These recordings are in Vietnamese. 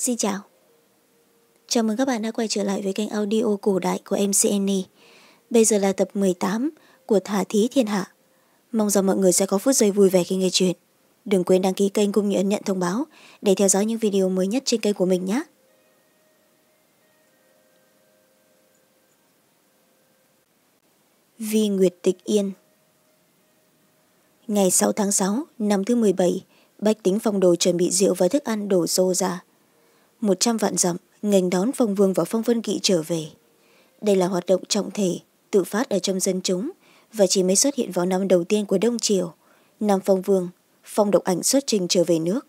Xin chào Chào mừng các bạn đã quay trở lại với kênh audio cổ đại của MC Annie Bây giờ là tập 18 của Thả Thí Thiên Hạ Mong rằng mọi người sẽ có phút giây vui vẻ khi nghe chuyện Đừng quên đăng ký kênh cũng như ấn nhận thông báo để theo dõi những video mới nhất trên kênh của mình nhé Vi Nguyệt Tịch Yên Ngày 6 tháng 6, năm thứ 17, Bách Tính Phong Đồ chuẩn bị rượu và thức ăn đổ xô ra một trăm vạn dặm ngành đón phong vương và phong vân kỵ trở về đây là hoạt động trọng thể tự phát ở trong dân chúng và chỉ mới xuất hiện vào năm đầu tiên của đông triều năm phong vương phong độc ảnh xuất trình trở về nước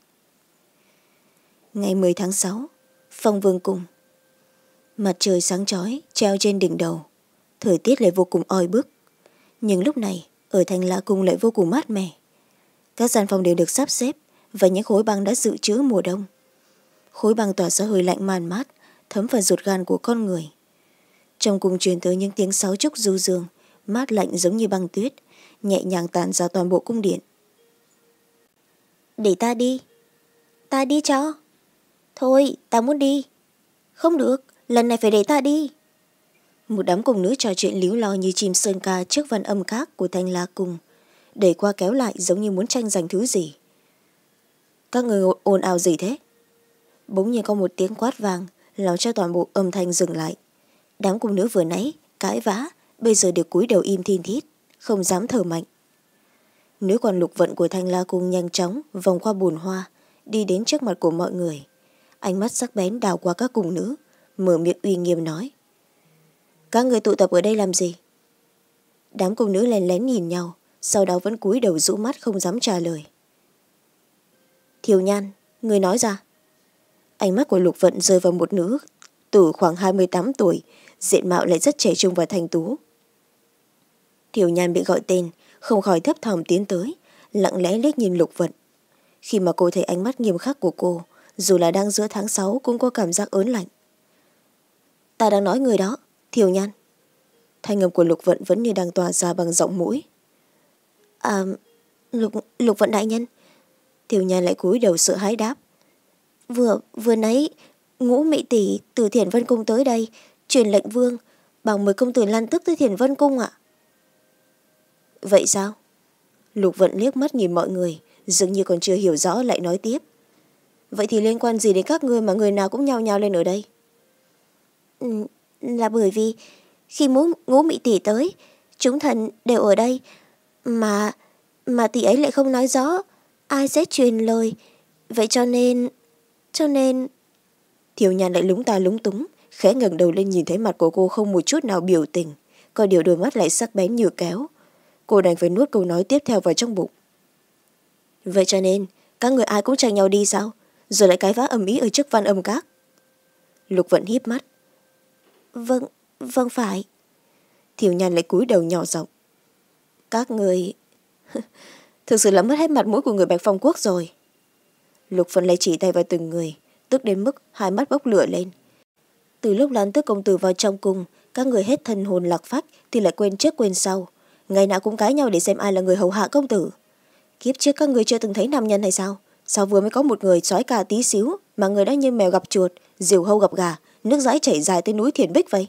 ngày 10 tháng sáu, phong vương cùng. mặt trời sáng chói treo trên đỉnh đầu thời tiết lại vô cùng oi bức nhưng lúc này ở thành la cung lại vô cùng mát mẻ các gian phòng đều được sắp xếp và những khối băng đã dự trữ mùa đông khối băng tỏa ra hơi lạnh màn mát thấm vào ruột gan của con người trong cùng truyền tới những tiếng sáo trúc du dương mát lạnh giống như băng tuyết nhẹ nhàng tàn ra toàn bộ cung điện để ta đi ta đi cho thôi ta muốn đi không được lần này phải để ta đi một đám cùng nữ trò chuyện líu lo như chim sơn ca trước văn âm khác của thanh la cùng đẩy qua kéo lại giống như muốn tranh giành thứ gì các người ồn ào gì thế Bỗng nhiên có một tiếng quát vàng, làm cho toàn bộ âm thanh dừng lại. Đám cung nữ vừa nãy, cãi vã, bây giờ đều cúi đầu im thiên thít, không dám thở mạnh. Nữ quan lục vận của Thanh La Cung nhanh chóng vòng qua bùn hoa, đi đến trước mặt của mọi người. Ánh mắt sắc bén đào qua các cung nữ, mở miệng uy nghiêm nói. Các người tụ tập ở đây làm gì? Đám cung nữ lén lén nhìn nhau, sau đó vẫn cúi đầu rũ mắt không dám trả lời. Thiều Nhan, người nói ra. Ánh mắt của Lục Vận rơi vào một nữ từ khoảng 28 tuổi, diện mạo lại rất trẻ trung và thành tú. Thiểu Nhan bị gọi tên, không khỏi thấp thỏm tiến tới, lặng lẽ liếc nhìn Lục Vận. Khi mà cô thấy ánh mắt nghiêm khắc của cô, dù là đang giữa tháng 6 cũng có cảm giác ớn lạnh. Ta đang nói người đó, Thiều Nhan. Thanh âm của Lục Vận vẫn như đang tỏa ra bằng giọng mũi. À, Lục, Lục Vận đại nhân. Thiều Nhan lại cúi đầu sợ hãi đáp. Vừa, vừa nãy, ngũ mỹ tỷ từ thiền Vân Cung tới đây, truyền lệnh vương, bảo mười công tử lan tức tới thiền Vân Cung ạ. Vậy sao? Lục Vận liếc mắt nhìn mọi người, dường như còn chưa hiểu rõ lại nói tiếp. Vậy thì liên quan gì đến các người mà người nào cũng nhao nhao lên ở đây? Ừ, là bởi vì khi muốn ngũ mỹ tỷ tới, chúng thần đều ở đây, mà mà tỷ ấy lại không nói rõ ai sẽ truyền lời. Vậy cho nên cho nên... Thiếu nhàn lại lúng ta lúng túng, khẽ ngẩng đầu lên nhìn thấy mặt của cô không một chút nào biểu tình, có điều đôi mắt lại sắc bén như kéo. Cô đành phải nuốt câu nói tiếp theo vào trong bụng. Vậy cho nên, các người ai cũng tranh nhau đi sao? Rồi lại cái vã âm ý ở trước văn âm các. Lục vẫn híp mắt. Vâng, vâng phải. Thiểu nhàn lại cúi đầu nhỏ giọng. Các người... Thực sự là mất hết mặt mũi của người Bạch Phong Quốc rồi lục phân lấy chỉ tay vào từng người tức đến mức hai mắt bốc lửa lên từ lúc lan tước công tử vào trong cung các người hết thân hồn lạc phách thì lại quên trước quên sau ngày nào cũng cãi nhau để xem ai là người hầu hạ công tử kiếp trước các người chưa từng thấy nam nhân hay sao sao vừa mới có một người sói cà tí xíu mà người đã như mèo gặp chuột diều hâu gặp gà nước dãi chảy dài tới núi thiền bích vậy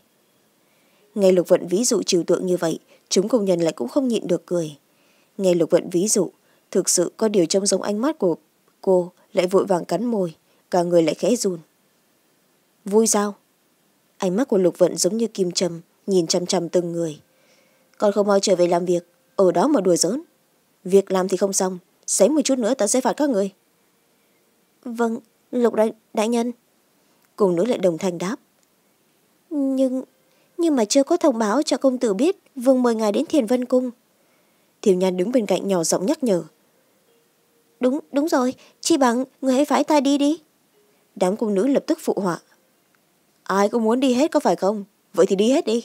nghe lục vận ví dụ trừu tượng như vậy chúng công nhân lại cũng không nhịn được cười nghe lục vận ví dụ thực sự có điều trông giống ánh mắt của cô lại vội vàng cắn môi cả người lại khẽ run vui sao ánh mắt của lục vận giống như kim châm nhìn chăm chăm từng người con không mau trở về làm việc ở đó mà đùa giỡn việc làm thì không xong sánh một chút nữa ta sẽ phạt các người vâng lục đại, đại nhân cùng nữ lại đồng thanh đáp nhưng nhưng mà chưa có thông báo cho công tử biết vương mời ngài đến thiền vân cung thiều nhan đứng bên cạnh nhỏ giọng nhắc nhở Đúng, đúng rồi, chi bằng, người hãy phải ta đi đi. Đám cung nữ lập tức phụ họa. Ai cũng muốn đi hết có phải không? Vậy thì đi hết đi.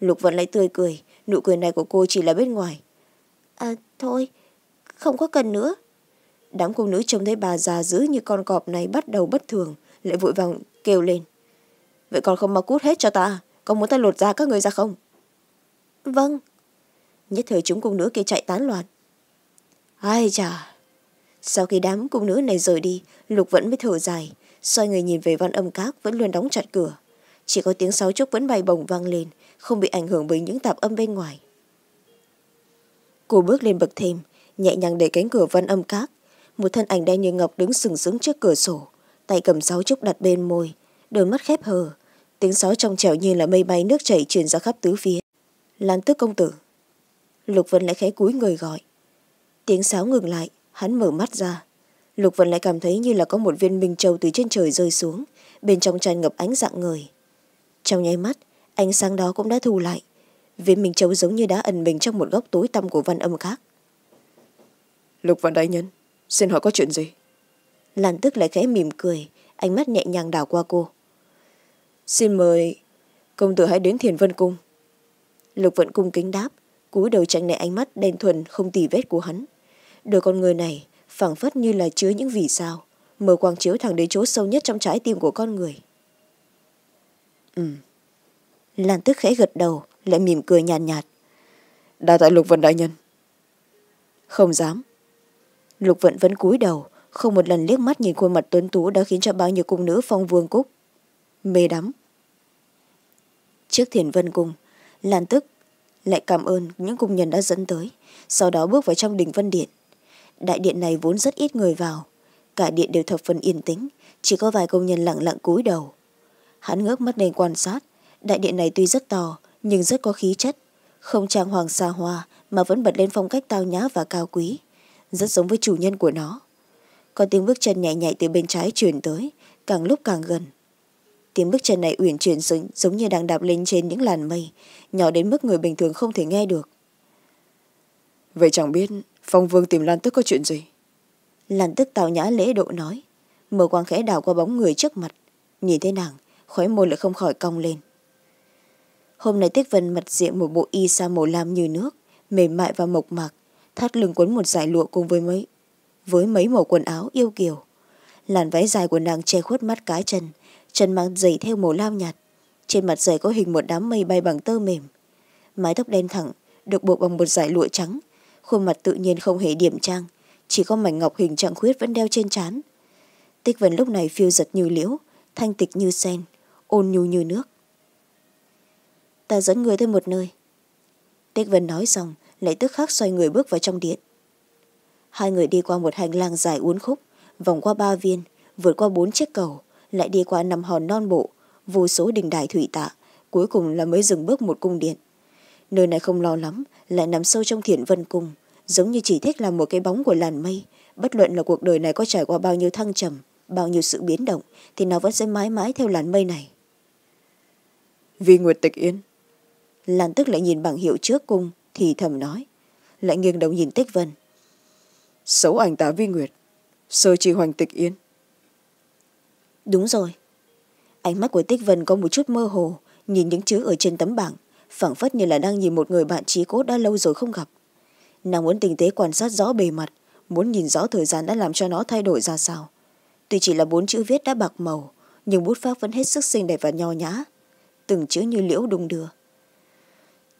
Lục vẫn lại tươi cười, nụ cười này của cô chỉ là bên ngoài. À, thôi, không có cần nữa. Đám cung nữ trông thấy bà già dữ như con cọp này bắt đầu bất thường, lại vội vàng kêu lên. Vậy còn không mà cút hết cho ta, có muốn ta lột ra các người ra không? Vâng. Nhất thời chúng cung nữ kia chạy tán loạn. Ai chả sau khi đám cung nữ này rời đi lục vẫn mới thở dài xoay người nhìn về văn âm các vẫn luôn đóng chặt cửa chỉ có tiếng sáo trúc vẫn bay bồng vang lên không bị ảnh hưởng bởi những tạp âm bên ngoài cô bước lên bậc thềm nhẹ nhàng để cánh cửa văn âm các một thân ảnh đen như ngọc đứng sừng sững trước cửa sổ tay cầm sáo trúc đặt bên môi đôi mắt khép hờ tiếng sáo trong trẻo như là mây bay nước chảy truyền ra khắp tứ phía lan tức công tử lục vẫn lại khẽ cúi người gọi tiếng sáo ngừng lại hắn mở mắt ra lục vân lại cảm thấy như là có một viên minh châu từ trên trời rơi xuống bên trong tràn ngập ánh dạng người trong nháy mắt ánh sáng đó cũng đã thu lại viên minh châu giống như đã ẩn mình trong một góc tối tăm của văn âm khác lục văn đại nhân xin hỏi có chuyện gì lan tức lại khẽ mỉm cười ánh mắt nhẹ nhàng đảo qua cô xin mời công tử hãy đến thiền vân cung lục vận cung kính đáp cúi đầu tránh né ánh mắt đen thuần không tì vết của hắn đời con người này phảng phất như là chứa những vì sao mở quang chiếu thẳng đến chỗ sâu nhất trong trái tim của con người ừ lan tức khẽ gật đầu lại mỉm cười nhàn nhạt, nhạt đa tại lục vận đại nhân không dám lục vận vẫn cúi đầu không một lần liếc mắt nhìn khuôn mặt tuấn tú đã khiến cho bao nhiêu cung nữ phong vương cúc mê đắm trước thiền vân cung lan tức lại cảm ơn những cung nhân đã dẫn tới sau đó bước vào trong đình vân điện đại điện này vốn rất ít người vào cả điện đều thập phần yên tĩnh chỉ có vài công nhân lẳng lặng cúi đầu hắn ngước mắt lên quan sát đại điện này tuy rất to nhưng rất có khí chất không trang hoàng xa hoa mà vẫn bật lên phong cách tao nhã và cao quý rất giống với chủ nhân của nó có tiếng bước chân nhảy nhảy từ bên trái chuyển tới càng lúc càng gần tiếng bước chân này uyển chuyển giống, giống như đang đạp lên trên những làn mây nhỏ đến mức người bình thường không thể nghe được vậy chẳng biết phong vương tìm lan tức có chuyện gì lan tức tào nhã lễ độ nói mở quang khẽ đào qua bóng người trước mặt nhìn thấy nàng khói môi lại không khỏi cong lên hôm nay tích vân mặt diện một bộ y sa màu lam như nước mềm mại và mộc mạc thắt lưng quấn một dải lụa cùng với mấy với mấy màu quần áo yêu kiều làn váy dài của nàng che khuất mắt cá chân chân mang giày theo màu lam nhạt trên mặt giày có hình một đám mây bay bằng tơ mềm mái tóc đen thẳng được buộc bằng một dải lụa trắng khuôn mặt tự nhiên không hề điểm trang chỉ có mảnh ngọc hình trạng khuyết vẫn đeo trên trán tích vân lúc này phiêu giật như liễu thanh tịch như sen ôn nhu như nước ta dẫn người tới một nơi tích vân nói xong lại tức khắc xoay người bước vào trong điện hai người đi qua một hành lang dài uốn khúc vòng qua ba viên vượt qua bốn chiếc cầu lại đi qua năm hòn non bộ vô số đình đài thủy tạ cuối cùng là mới dừng bước một cung điện nơi này không lo lắm lại nằm sâu trong thiện vân cung giống như chỉ thích là một cái bóng của làn mây bất luận là cuộc đời này có trải qua bao nhiêu thăng trầm bao nhiêu sự biến động thì nó vẫn sẽ mãi mãi theo làn mây này vì nguyệt tịch yên lan tức lại nhìn bảng hiệu trước cung thì thầm nói lại nghiêng đầu nhìn tích vân xấu ảnh tá vi nguyệt sơ chi hoành tịch yên đúng rồi ánh mắt của tích vân có một chút mơ hồ nhìn những chữ ở trên tấm bảng phảng phất như là đang nhìn một người bạn trí cốt đã lâu rồi không gặp nàng muốn tình tế quan sát rõ bề mặt muốn nhìn rõ thời gian đã làm cho nó thay đổi ra sao tuy chỉ là bốn chữ viết đã bạc màu nhưng bút pháp vẫn hết sức xinh đẹp và nho nhã từng chữ như liễu đung đưa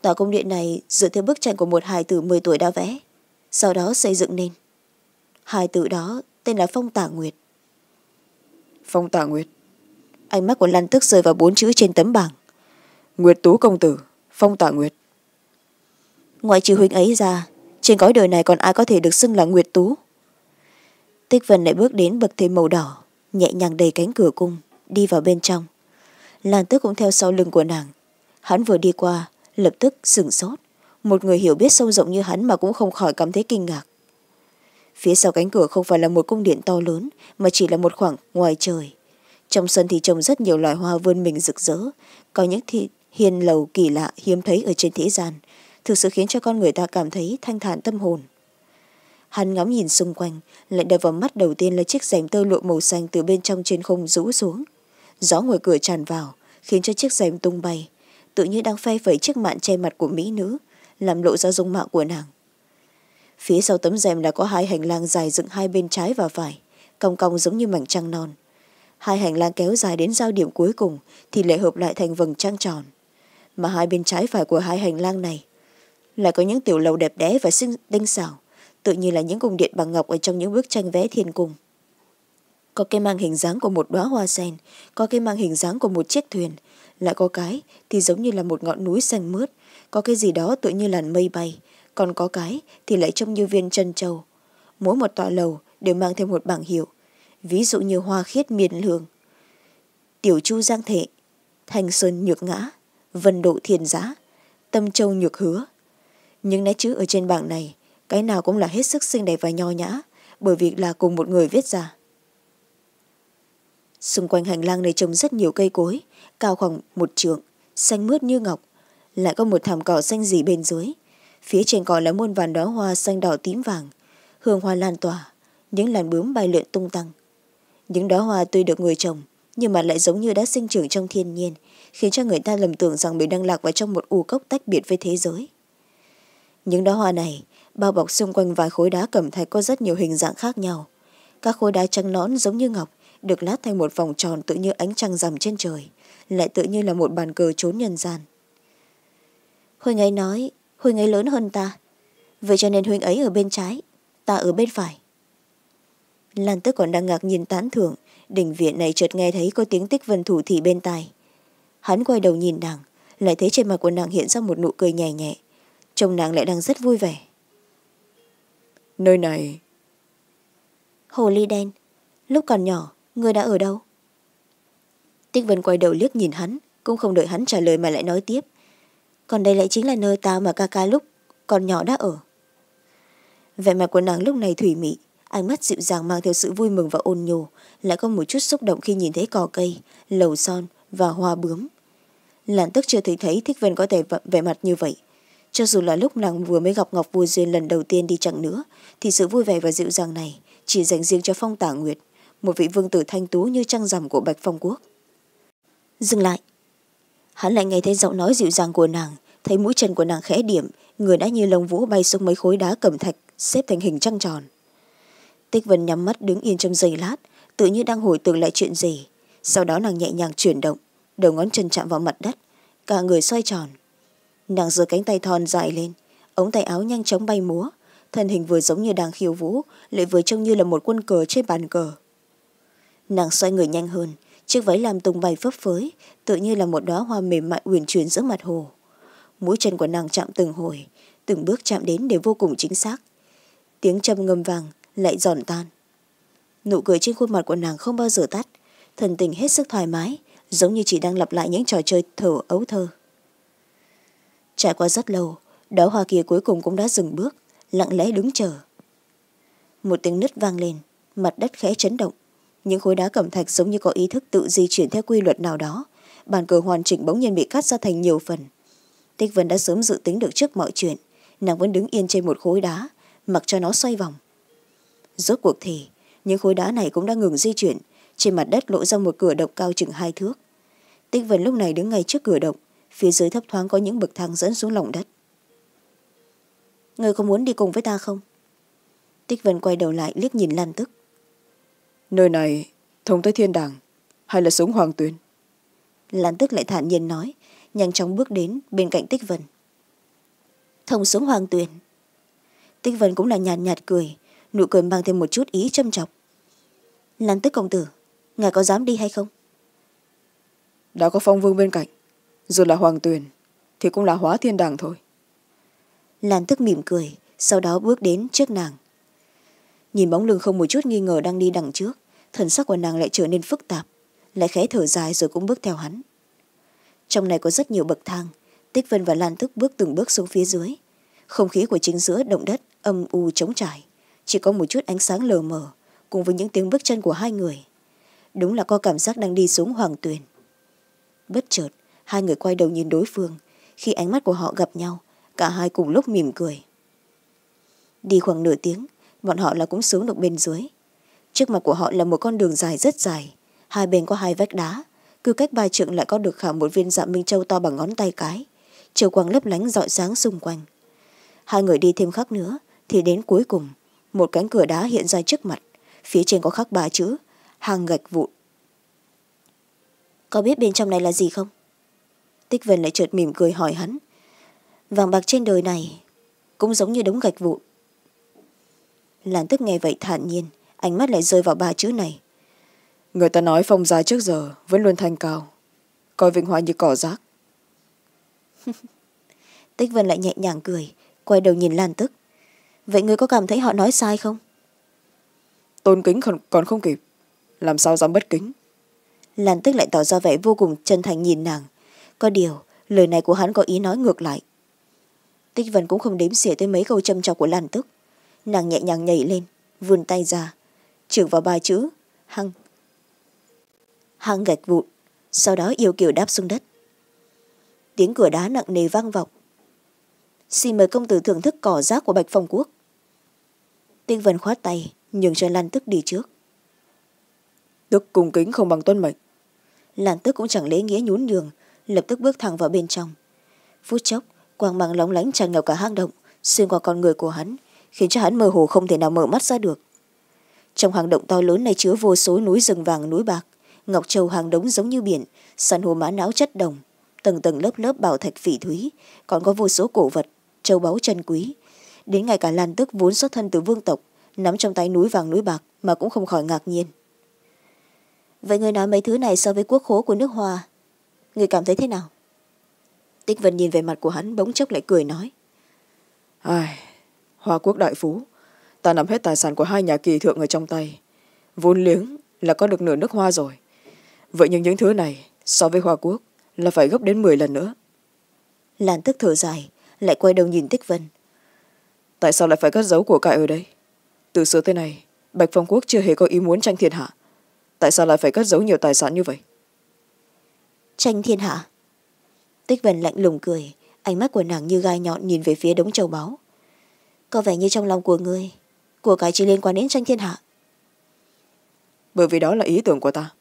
tòa công điện này dựa theo bức tranh của một hài tử mười tuổi đã vẽ sau đó xây dựng nên hài tử đó tên là phong tả nguyệt phong tả nguyệt ánh mắt của lan tức rơi vào bốn chữ trên tấm bảng nguyệt tú công tử phong tạ nguyệt ngoại trừ huynh ấy ra trên cõi đời này còn ai có thể được xưng là nguyệt tú tích vân lại bước đến bậc thềm màu đỏ nhẹ nhàng đầy cánh cửa cung đi vào bên trong lan tước cũng theo sau lưng của nàng hắn vừa đi qua lập tức sửng sốt một người hiểu biết sâu rộng như hắn mà cũng không khỏi cảm thấy kinh ngạc phía sau cánh cửa không phải là một cung điện to lớn mà chỉ là một khoảng ngoài trời trong sân thì trồng rất nhiều loài hoa vươn mình rực rỡ có những thì hiền lầu kỳ lạ hiếm thấy ở trên thế gian thực sự khiến cho con người ta cảm thấy thanh thản tâm hồn hắn ngắm nhìn xung quanh lại đập vào mắt đầu tiên là chiếc rèm tơ lụa màu xanh từ bên trong trên không rũ xuống gió ngoài cửa tràn vào khiến cho chiếc rèm tung bay tự như đang phe phẩy chiếc mạn che mặt của mỹ nữ làm lộ ra dung mạo của nàng phía sau tấm rèm là có hai hành lang dài dựng hai bên trái và phải cong cong giống như mảnh trăng non hai hành lang kéo dài đến giao điểm cuối cùng thì lại hợp lại thành vầng trăng tròn mà hai bên trái phải của hai hành lang này lại có những tiểu lầu đẹp đẽ và xinh tinh xảo tự nhiên là những cung điện bằng ngọc ở trong những bức tranh vẽ thiên cung có cái mang hình dáng của một đóa hoa sen có cái mang hình dáng của một chiếc thuyền lại có cái thì giống như là một ngọn núi xanh mướt có cái gì đó tự như làn mây bay còn có cái thì lại trông như viên chân châu mỗi một tòa lầu đều mang thêm một bảng hiệu ví dụ như hoa khiết miền lường tiểu chu giang thệ thành sơn nhược ngã vân độ thiền giã tâm châu nhược hứa những nét chữ ở trên bảng này cái nào cũng là hết sức xinh đẹp và nho nhã bởi vì là cùng một người viết ra xung quanh hành lang này trồng rất nhiều cây cối cao khoảng một trượng xanh mướt như ngọc lại có một thảm cỏ xanh dì bên dưới phía trên cỏ là muôn vàn đóa hoa xanh đỏ tím vàng hương hoa lan tỏa những làn bướm bay lượn tung tăng những đóa hoa tuy được người trồng nhưng mà lại giống như đã sinh trưởng trong thiên nhiên khiến cho người ta lầm tưởng rằng mình đang lạc vào trong một u cốc tách biệt với thế giới những đóa hoa này bao bọc xung quanh vài khối đá cẩm thạch có rất nhiều hình dạng khác nhau các khối đá trắng nõn giống như ngọc được lát thành một vòng tròn tự như ánh trăng rằm trên trời lại tự như là một bàn cờ trốn nhân gian huynh ấy nói huynh ấy lớn hơn ta vậy cho nên huynh ấy ở bên trái ta ở bên phải lan tức còn đang ngạc nhìn tán thưởng đỉnh viện này chợt nghe thấy có tiếng tích vân thủ thị bên tai hắn quay đầu nhìn nàng lại thấy trên mặt của nàng hiện ra một nụ cười nhè nhẹ trông nàng lại đang rất vui vẻ nơi này hồ ly đen lúc còn nhỏ người đã ở đâu tích vân quay đầu liếc nhìn hắn cũng không đợi hắn trả lời mà lại nói tiếp còn đây lại chính là nơi ta mà ca ca lúc còn nhỏ đã ở vẻ mặt của nàng lúc này thủy mị ánh mắt dịu dàng mang theo sự vui mừng và ôn nhổ lại có một chút xúc động khi nhìn thấy cỏ cây lầu son và hoa bướm làn tức chưa thấy thấy thích vân có thể vẻ mặt như vậy cho dù là lúc nàng vừa mới gặp ngọc vua duyên lần đầu tiên đi chặng nữa thì sự vui vẻ và dịu dàng này chỉ dành riêng cho phong tả nguyệt một vị vương tử thanh tú như trăng rằm của bạch phong quốc dừng lại hắn lại nghe thấy giọng nói dịu dàng của nàng thấy mũi chân của nàng khẽ điểm người đã như lông vũ bay xuống mấy khối đá cẩm thạch xếp thành hình trăng tròn tích vân nhắm mắt đứng yên trong giây lát tự như đang hồi tưởng lại chuyện gì sau đó nàng nhẹ nhàng chuyển động đầu ngón chân chạm vào mặt đất cả người xoay tròn nàng giơ cánh tay thon dài lên ống tay áo nhanh chóng bay múa thân hình vừa giống như đang khiêu vũ lại vừa trông như là một quân cờ trên bàn cờ nàng xoay người nhanh hơn chiếc váy làm tung bay phấp phới tự như là một đóa hoa mềm mại uyển chuyển giữa mặt hồ mũi chân của nàng chạm từng hồi từng bước chạm đến đều vô cùng chính xác tiếng châm ngâm vàng lại giòn tan nụ cười trên khuôn mặt của nàng không bao giờ tắt thần tình hết sức thoải mái giống như chỉ đang lặp lại những trò chơi thở ấu thơ trải qua rất lâu đó hoa kia cuối cùng cũng đã dừng bước lặng lẽ đứng chờ một tiếng nứt vang lên mặt đất khẽ chấn động những khối đá cẩm thạch giống như có ý thức tự di chuyển theo quy luật nào đó bàn cờ hoàn chỉnh bỗng nhiên bị cắt ra thành nhiều phần tích vân đã sớm dự tính được trước mọi chuyện nàng vẫn đứng yên trên một khối đá mặc cho nó xoay vòng rốt cuộc thì những khối đá này cũng đã ngừng di chuyển trên mặt đất lộ ra một cửa động cao chừng hai thước tích vân lúc này đứng ngay trước cửa động phía dưới thấp thoáng có những bậc thang dẫn xuống lòng đất người có muốn đi cùng với ta không tích vân quay đầu lại liếc nhìn lan tức nơi này thông tới thiên đàng hay là sống hoàng tuyến lan tức lại thản nhiên nói nhanh chóng bước đến bên cạnh tích vân thông xuống hoàng tuyền tích vân cũng là nhàn nhạt, nhạt cười nụ cười mang thêm một chút ý châm chọc lan tức công tử ngài có dám đi hay không đã có phong vương bên cạnh dù là hoàng tuyền thì cũng là hóa thiên đàng thôi lan tức mỉm cười sau đó bước đến trước nàng nhìn bóng lưng không một chút nghi ngờ đang đi đằng trước thần sắc của nàng lại trở nên phức tạp lại khẽ thở dài rồi cũng bước theo hắn trong này có rất nhiều bậc thang tích vân và lan tức bước từng bước xuống phía dưới không khí của chính giữa động đất âm u trống trải chỉ có một chút ánh sáng lờ mờ cùng với những tiếng bước chân của hai người đúng là có cảm giác đang đi xuống hoàng tuyền bất chợt hai người quay đầu nhìn đối phương khi ánh mắt của họ gặp nhau cả hai cùng lúc mỉm cười đi khoảng nửa tiếng bọn họ là cũng xuống được bên dưới trước mặt của họ là một con đường dài rất dài hai bên có hai vách đá cứ cách ba trượng lại có được khả một viên dạ minh châu to bằng ngón tay cái chiều quang lấp lánh rọi sáng xung quanh hai người đi thêm khắc nữa thì đến cuối cùng một cánh cửa đá hiện ra trước mặt phía trên có khắc ba chữ hàng gạch vụn có biết bên trong này là gì không tích vân lại chợt mỉm cười hỏi hắn vàng bạc trên đời này cũng giống như đống gạch vụn làn tức nghe vậy thản nhiên ánh mắt lại rơi vào ba chữ này người ta nói phong gia trước giờ vẫn luôn thanh cao coi vinh hoa như cỏ rác tích vân lại nhẹ nhàng cười quay đầu nhìn lan tức vậy người có cảm thấy họ nói sai không tôn kính còn, không kịp làm sao dám bất kính lan tức lại tỏ ra vẻ vô cùng chân thành nhìn nàng có điều lời này của hắn có ý nói ngược lại tích vân cũng không đếm xỉa tới mấy câu châm trọc của lan tức nàng nhẹ nhàng nhảy lên vươn tay ra trưởng vào ba chữ hăng hăng gạch vụn sau đó yêu kiều đáp xuống đất tiếng cửa đá nặng nề vang vọng xin mời công tử thưởng thức cỏ rác của bạch phong quốc Tinh Vân khoát tay, nhường cho Lan Tức đi trước. Tức cung kính không bằng tuân mệnh. Lan Tức cũng chẳng lễ nghĩa nhún nhường, lập tức bước thẳng vào bên trong. Phút chốc, quang mang lóng lánh tràn ngập cả hang động, xuyên qua con người của hắn, khiến cho hắn mơ hồ không thể nào mở mắt ra được. Trong hang động to lớn này chứa vô số núi rừng vàng núi bạc, ngọc châu hàng đống giống như biển, san hô mã não chất đồng, tầng tầng lớp lớp bảo thạch phỉ thúy, còn có vô số cổ vật, châu báu chân quý, đến ngay cả lan tức vốn xuất thân từ vương tộc nắm trong tay núi vàng núi bạc mà cũng không khỏi ngạc nhiên vậy người nói mấy thứ này so với quốc khố của nước hoa người cảm thấy thế nào tích vân nhìn về mặt của hắn bỗng chốc lại cười nói ai hoa quốc đại phú ta nắm hết tài sản của hai nhà kỳ thượng ở trong tay vốn liếng là có được nửa nước hoa rồi vậy nhưng những thứ này so với hoa quốc là phải gấp đến m lần nữa lan tức thở dài lại quay đầu nhìn tích vân tại sao lại phải cất giấu của cải ở đây từ xưa tới nay bạch phong quốc chưa hề có ý muốn tranh thiên hạ tại sao lại phải cất giấu nhiều tài sản như vậy tranh thiên hạ tích vần lạnh lùng cười ánh mắt của nàng như gai nhọn nhìn về phía đống châu báu có vẻ như trong lòng của người của cải chỉ liên quan đến tranh thiên hạ bởi vì đó là ý tưởng của ta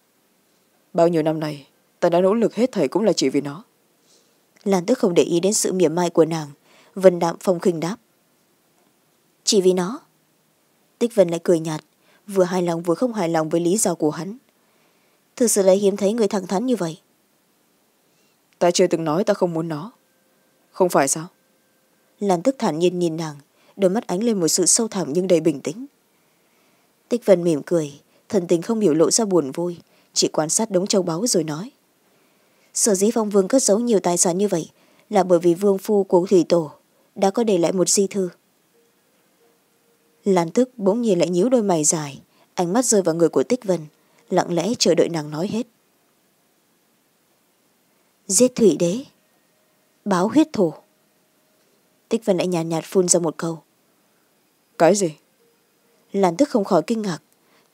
bao nhiêu năm nay ta đã nỗ lực hết thầy cũng là chỉ vì nó lan tức không để ý đến sự mỉa mai của nàng vân đạm phong khinh đáp chỉ vì nó tích vân lại cười nhạt vừa hài lòng vừa không hài lòng với lý do của hắn thực sự lại hiếm thấy người thẳng thắn như vậy ta chưa từng nói ta không muốn nó không phải sao lan tức thản nhiên nhìn nàng đôi mắt ánh lên một sự sâu thẳm nhưng đầy bình tĩnh tích vân mỉm cười thần tình không biểu lộ ra buồn vui chỉ quan sát đống châu báu rồi nói sở dĩ phong vương cất giấu nhiều tài sản như vậy là bởi vì vương phu của thủy tổ đã có để lại một di thư lan tức bỗng nhiên lại nhíu đôi mày dài ánh mắt rơi vào người của tích vân lặng lẽ chờ đợi nàng nói hết giết thủy đế báo huyết thổ tích vân lại nhàn nhạt, nhạt phun ra một câu cái gì lan tức không khỏi kinh ngạc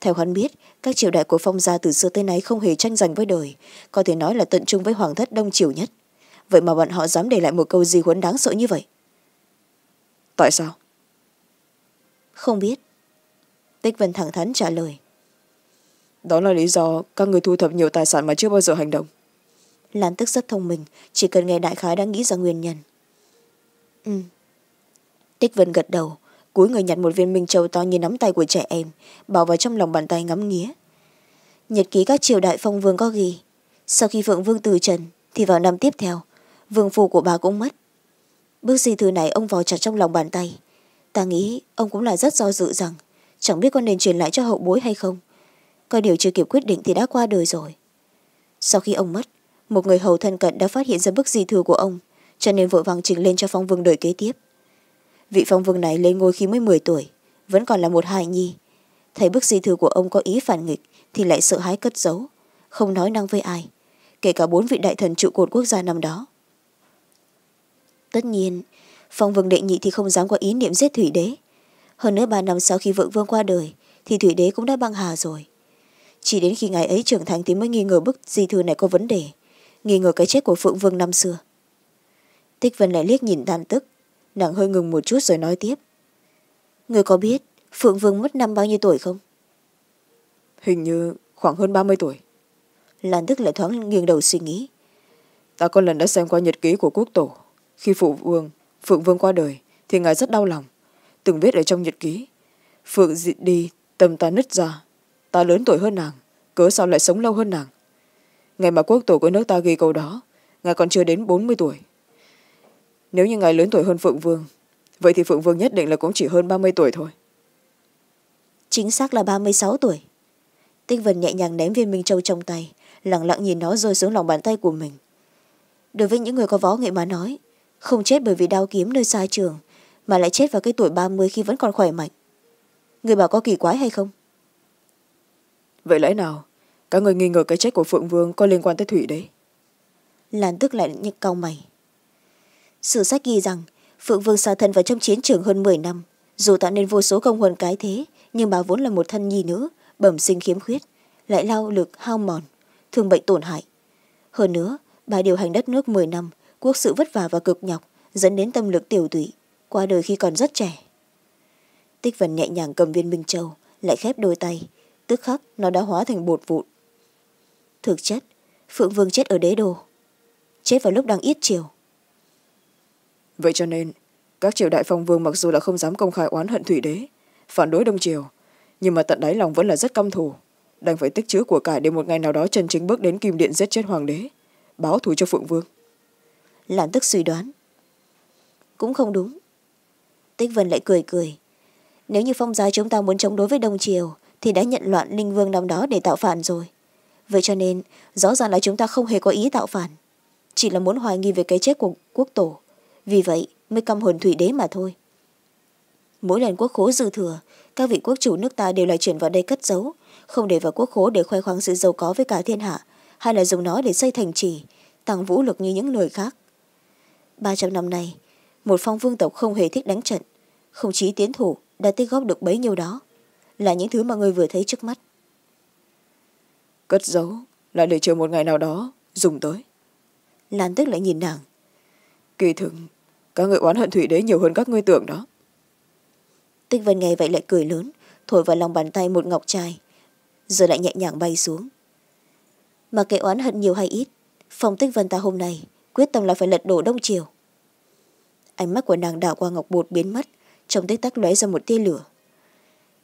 theo hắn biết các triều đại của phong gia từ xưa tới nay không hề tranh giành với đời có thể nói là tận trung với hoàng thất đông triều nhất vậy mà bọn họ dám để lại một câu gì huấn đáng sợ như vậy tại sao không biết tích vân thẳng thắn trả lời đó là lý do các người thu thập nhiều tài sản mà chưa bao giờ hành động lan tức rất thông minh chỉ cần nghe đại khái đã nghĩ ra nguyên nhân ừ tích vân gật đầu cuối người nhặt một viên minh châu to như nắm tay của trẻ em bỏ vào trong lòng bàn tay ngắm nghía nhật ký các triều đại phong vương có ghi sau khi phượng vương từ trần thì vào năm tiếp theo vương phù của bà cũng mất bước di thư này ông vò chặt trong lòng bàn tay ta nghĩ ông cũng là rất do dự rằng chẳng biết con nên truyền lại cho hậu bối hay không coi điều chưa kịp quyết định thì đã qua đời rồi sau khi ông mất một người hầu thân cận đã phát hiện ra bức di thư của ông cho nên vội vàng trình lên cho phong vương đời kế tiếp vị phong vương này lên ngôi khi mới m tuổi vẫn còn là một hài nhi thấy bức di thư của ông có ý phản nghịch thì lại sợ hãi cất giấu không nói năng với ai kể cả bốn vị đại thần trụ cột quốc gia năm đó tất nhiên phong vương đệ nhị thì không dám có ý niệm giết thủy đế hơn nữa ba năm sau khi vượng vương qua đời thì thủy đế cũng đã băng hà rồi chỉ đến khi ngày ấy trưởng thành thì mới nghi ngờ bức di thư này có vấn đề nghi ngờ cái chết của phượng vương năm xưa tích vân lại liếc nhìn tàn tức nàng hơi ngừng một chút rồi nói tiếp người có biết phượng vương mất năm bao nhiêu tuổi không hình như khoảng hơn ba mươi tuổi lan tức lại thoáng nghiêng đầu suy nghĩ ta có lần đã xem qua nhật ký của quốc tổ khi phụ vương phượng vương qua đời thì ngài rất đau lòng từng viết ở trong nhật ký phượng dị đi tâm ta nứt ra ta lớn tuổi hơn nàng cớ sao lại sống lâu hơn nàng ngày mà quốc tổ của nước ta ghi câu đó ngài còn chưa đến bốn mươi tuổi nếu như ngài lớn tuổi hơn phượng vương vậy thì phượng vương nhất định là cũng chỉ hơn ba mươi tuổi thôi chính xác là ba mươi sáu tuổi tinh vân nhẹ nhàng ném viên minh châu trong tay lẳng lặng nhìn nó rơi xuống lòng bàn tay của mình đối với những người có võ nghệ mà nói không chết bởi vì đau kiếm nơi xa trường mà lại chết vào cái tuổi ba mươi khi vẫn còn khỏe mạnh người bảo có kỳ quái hay không vậy lẽ nào các người nghi ngờ cái chết của phượng vương có liên quan tới thủy đấy lan tức lại nhức cau mày sử sách ghi rằng phượng vương xa thân vào trong chiến trường hơn m năm dù tạo nên vô số công huân cái thế nhưng bà vốn là một thân nhi nữ bẩm sinh khiếm khuyết lại lao lực hao mòn thường bệnh tổn hại hơn nữa bà điều hành đất nước m năm quốc sự vất vả và cực nhọc dẫn đến tâm lực tiểu tụy qua đời khi còn rất trẻ tích vần nhẹ nhàng cầm viên minh châu lại khép đôi tay tức khắc nó đã hóa thành bột vụn thực chất phượng vương chết ở đế đô chết vào lúc đang ít chiều vậy cho nên các triều đại phong vương mặc dù là không dám công khai oán hận thủy đế phản đối đông triều nhưng mà tận đáy lòng vẫn là rất căm thù đang phải tích chữ của cải để một ngày nào đó chân chính bước đến kim điện giết chết hoàng đế báo thù cho phượng vương làm tức suy đoán cũng không đúng tích vân lại cười cười nếu như phong gia chúng ta muốn chống đối với đông triều thì đã nhận loạn linh vương năm đó để tạo phản rồi vậy cho nên rõ ràng là chúng ta không hề có ý tạo phản chỉ là muốn hoài nghi về cái chết của quốc tổ vì vậy mới căm hồn thủy đế mà thôi mỗi lần quốc khố dư thừa các vị quốc chủ nước ta đều là chuyển vào đây cất giấu không để vào quốc khố để khoe khoang sự giàu có với cả thiên hạ hay là dùng nó để xây thành trì tăng vũ lực như những người khác ba trăm năm nay một phong vương tộc không hề thích đánh trận không chí tiến thủ đã tích góp được bấy nhiêu đó là những thứ mà người vừa thấy trước mắt cất giấu lại để chờ một ngày nào đó dùng tới lan tức lại nhìn nàng kỳ thường, các người oán hận thủy đế nhiều hơn các ngươi tưởng đó tích vân nghe vậy lại cười lớn thổi vào lòng bàn tay một ngọc trai rồi lại nhẹ nhàng bay xuống mà kệ oán hận nhiều hay ít phòng tích vân ta hôm nay quyết tâm là phải lật đổ đông triều ánh mắt của nàng đảo qua ngọc bột biến mất trong tích tắc lóe ra một tia lửa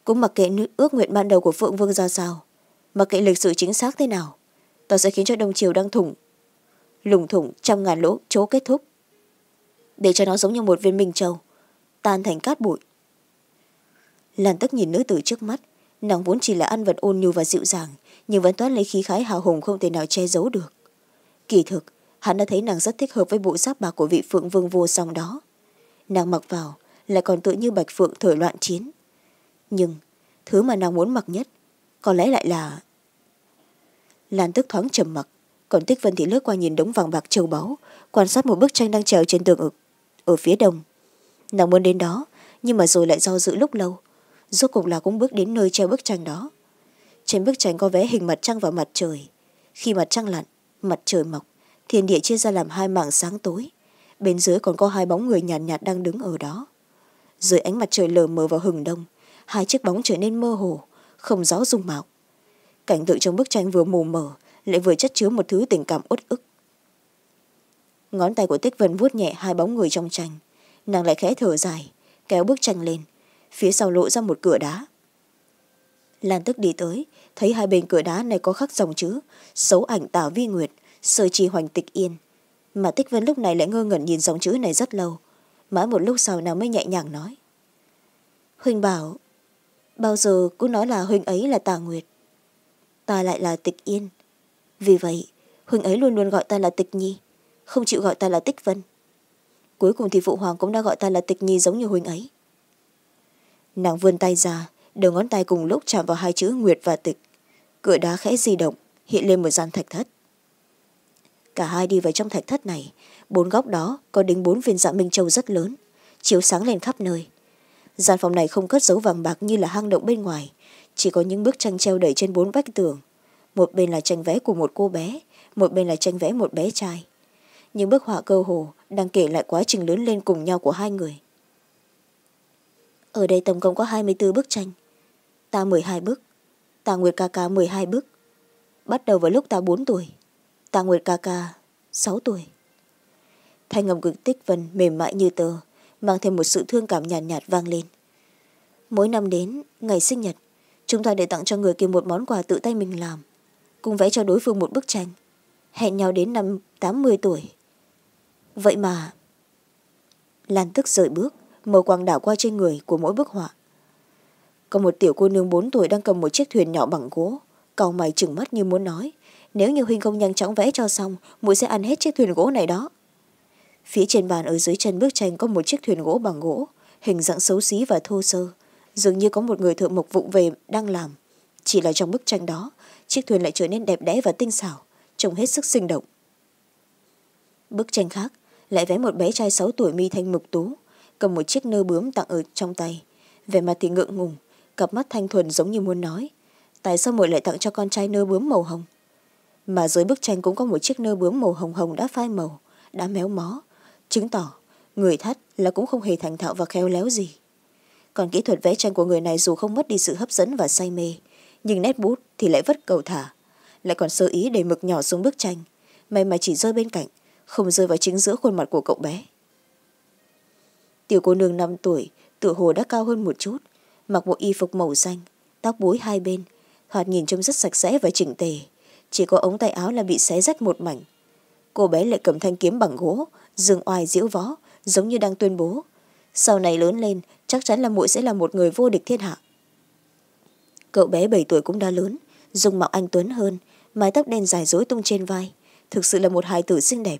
cũng mặc kệ ước nguyện ban đầu của phượng vương ra sao mặc kệ lịch sử chính xác thế nào ta sẽ khiến cho đông triều đang thủng lủng thủng trăm ngàn lỗ chỗ kết thúc để cho nó giống như một viên minh châu tan thành cát bụi lan tức nhìn nữ tử trước mắt nàng vốn chỉ là ăn vật ôn nhu và dịu dàng nhưng vẫn toát lấy khí khái hào hùng không thể nào che giấu được kỳ thực hắn đã thấy nàng rất thích hợp với bộ giáp bạc của vị phượng vương vua song đó nàng mặc vào lại còn tự như bạch phượng thổi loạn chiến nhưng thứ mà nàng muốn mặc nhất có lẽ lại là lan tức thoáng trầm mặc còn tích vân thì lướt qua nhìn đống vàng bạc châu báu quan sát một bức tranh đang treo trên tường ở ở phía đông nàng muốn đến đó nhưng mà rồi lại do dự lúc lâu rốt cục là cũng bước đến nơi treo bức tranh đó trên bức tranh có vé hình mặt trăng và mặt trời khi mặt trăng lặn mặt trời mọc thiên địa chia ra làm hai mảng sáng tối bên dưới còn có hai bóng người nhàn nhạt, nhạt đang đứng ở đó dưới ánh mặt trời lờ mờ vào hừng đông hai chiếc bóng trở nên mơ hồ không rõ dung mạo cảnh tượng trong bức tranh vừa mù mờ lại vừa chất chứa một thứ tình cảm uất ức ngón tay của tích vân vuốt nhẹ hai bóng người trong tranh nàng lại khẽ thở dài kéo bức tranh lên phía sau lộ ra một cửa đá lan tức đi tới thấy hai bên cửa đá này có khắc dòng chữ xấu ảnh tả vi nguyệt sơ chi hoành tịch yên mà tích vân lúc này lại ngơ ngẩn nhìn dòng chữ này rất lâu mãi một lúc sau nào mới nhẹ nhàng nói huynh bảo bao giờ cứ nói là huynh ấy là tà nguyệt ta lại là tịch yên vì vậy huynh ấy luôn luôn gọi ta là tịch nhi không chịu gọi ta là tích vân cuối cùng thì phụ hoàng cũng đã gọi ta là tịch nhi giống như huynh ấy nàng vươn tay ra đầu ngón tay cùng lúc chạm vào hai chữ nguyệt và tịch cửa đá khẽ di động hiện lên một gian thạch thất cả hai đi vào trong thạch thất này bốn góc đó có đính bốn viên dạ minh châu rất lớn chiếu sáng lên khắp nơi gian phòng này không cất dấu vàng bạc như là hang động bên ngoài chỉ có những bức tranh treo đầy trên bốn vách tường một bên là tranh vẽ của một cô bé một bên là tranh vẽ một bé trai những bức họa cơ hồ đang kể lại quá trình lớn lên cùng nhau của hai người ở đây tổng cộng có hai mươi bốn bức tranh ta m hai bức ta nguyệt ca ca m hai bức bắt đầu vào lúc ta bốn tuổi Tạ nguyệt ca ca sáu tuổi thanh ngầm cực tích vần mềm mại như tờ mang thêm một sự thương cảm nhàn nhạt, nhạt vang lên mỗi năm đến ngày sinh nhật chúng ta để tặng cho người kia một món quà tự tay mình làm cùng vẽ cho đối phương một bức tranh hẹn nhau đến năm tám mươi tuổi vậy mà lan tức rời bước mở quang đảo qua trên người của mỗi bức họa có một tiểu cô nương bốn tuổi đang cầm một chiếc thuyền nhỏ bằng gỗ cau mày chừng mắt như muốn nói nếu như huynh không nhanh chóng vẽ cho xong mũi sẽ ăn hết chiếc thuyền gỗ này đó phía trên bàn ở dưới chân bức tranh có một chiếc thuyền gỗ bằng gỗ hình dạng xấu xí và thô sơ dường như có một người thợ mộc vụng về đang làm chỉ là trong bức tranh đó chiếc thuyền lại trở nên đẹp đẽ và tinh xảo trông hết sức sinh động bức tranh khác lại vẽ một bé trai sáu tuổi mi thanh mục tú cầm một chiếc nơ bướm tặng ở trong tay vẻ mặt thì ngượng ngùng cặp mắt thanh thuần giống như muốn nói tại sao muội lại tặng cho con trai nơ bướm màu hồng mà dưới bức tranh cũng có một chiếc nơ bướm màu hồng hồng đã phai màu đã méo mó chứng tỏ người thắt là cũng không hề thành thạo và khéo léo gì còn kỹ thuật vẽ tranh của người này dù không mất đi sự hấp dẫn và say mê nhưng nét bút thì lại vất cầu thả lại còn sơ ý để mực nhỏ xuống bức tranh may mà chỉ rơi bên cạnh không rơi vào chính giữa khuôn mặt của cậu bé tiểu cô nương năm tuổi tựa hồ đã cao hơn một chút mặc bộ y phục màu xanh tóc búi hai bên thoạt nhìn trông rất sạch sẽ và chỉnh tề chỉ có ống tay áo là bị xé rách một mảnh cô bé lại cầm thanh kiếm bằng gỗ dương oai diễu võ giống như đang tuyên bố sau này lớn lên chắc chắn là muội sẽ là một người vô địch thiên hạ cậu bé bảy tuổi cũng đã lớn dùng mạo anh tuấn hơn mái tóc đen dài rối tung trên vai thực sự là một hài tử xinh đẹp